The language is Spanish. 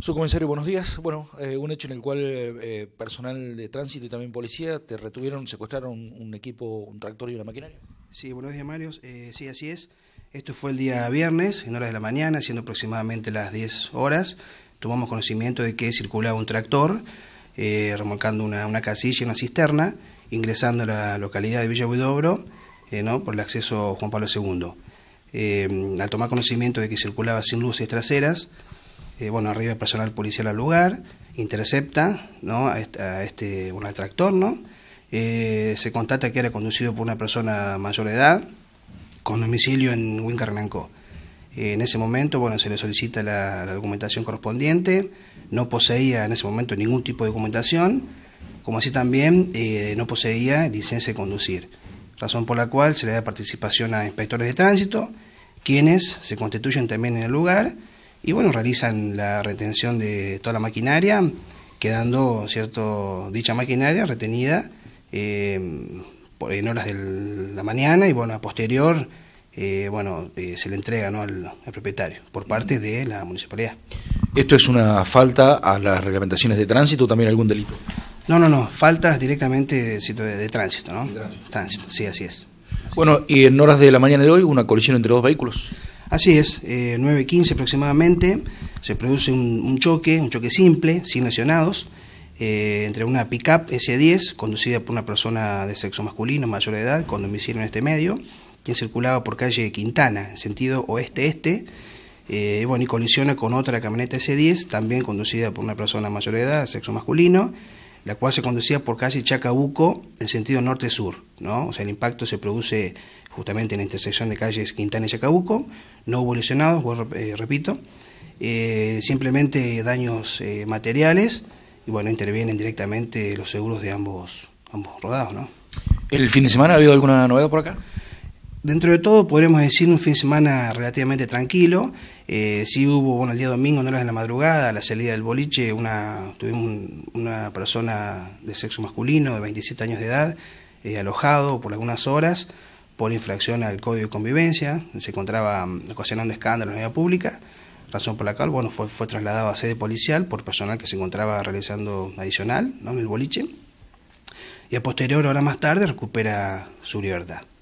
Su comisario, buenos días. Bueno, eh, un hecho en el cual eh, personal de tránsito y también policía te retuvieron, secuestraron un, equipo, un tractor y una maquinaria. Sí, buenos días, Mario. Eh, sí, así es. Esto fue el día viernes, en horas de la mañana, siendo aproximadamente las 10 horas. Tomamos conocimiento de que circulaba un tractor remolcando una, una, casilla, una cisterna, ingresando a la localidad de Villa Huidobro, ¿no? por el acceso Juan Pablo II. al tomar conocimiento de que circulaba sin luces traseras, eh, bueno, arriba el personal policial al lugar, intercepta ¿no? a, este, un atractor, ¿no? Eh, se constata que era conducido por una persona mayor de edad con domicilio en Huincarnancó. Eh, en ese momento, bueno, se le solicita la, documentación correspondiente, no poseía en ese momento ningún tipo de documentación, como así también no poseía licencia de conducir, razón por la cual se le da participación a inspectores de tránsito, quienes se constituyen también en el lugar y bueno, realizan la retención de toda la maquinaria, quedando cierto dicha maquinaria retenida eh, en horas de la mañana y bueno, a posterior eh, bueno, eh, se le entrega ¿no? al, propietario por parte de la municipalidad. ¿Esto es una falta a las reglamentaciones de tránsito o también algún delito? No, no, no, falta directamente de, tránsito, ¿no? tránsito. sí, así es. bueno, y en horas de la mañana de hoy una colisión entre dos vehículos. Así es, eh, 9.15 aproximadamente, se produce un, choque, un choque simple, sin lesionados, eh, entre una pickup S10 conducida por una persona de sexo masculino mayor de edad con domicilio en este medio, quien circulaba por calle Quintana, en sentido oeste-este, eh, y colisiona con otra camioneta S10, también conducida por una persona mayor de edad, sexo masculino, la cual se conducía por casi Chacabuco en sentido norte-sur, ¿no? O sea, el impacto se produce justamente en la intersección de calles Quintana y Chacabuco, no evolucionados, eh, repito, eh, simplemente daños eh, materiales y bueno, intervienen directamente los seguros de ambos, ambos rodados, ¿no? ¿El fin de semana ha habido alguna novedad por acá? dentro de todo podremos decir un fin de semana relativamente tranquilo. Eh, sí hubo, bueno, el día domingo, no horas de la madrugada, a la salida del boliche, una, tuvimos una persona de sexo masculino de 27 años de edad eh, alojado por algunas horas por infracción al código de convivencia, se encontraba mm, ocasionando escándalos en la vía pública, razón por la cual bueno, fue, trasladado a sede policial por personal que se encontraba realizando adicional en el boliche, y a posterior, hora más tarde, recupera su libertad.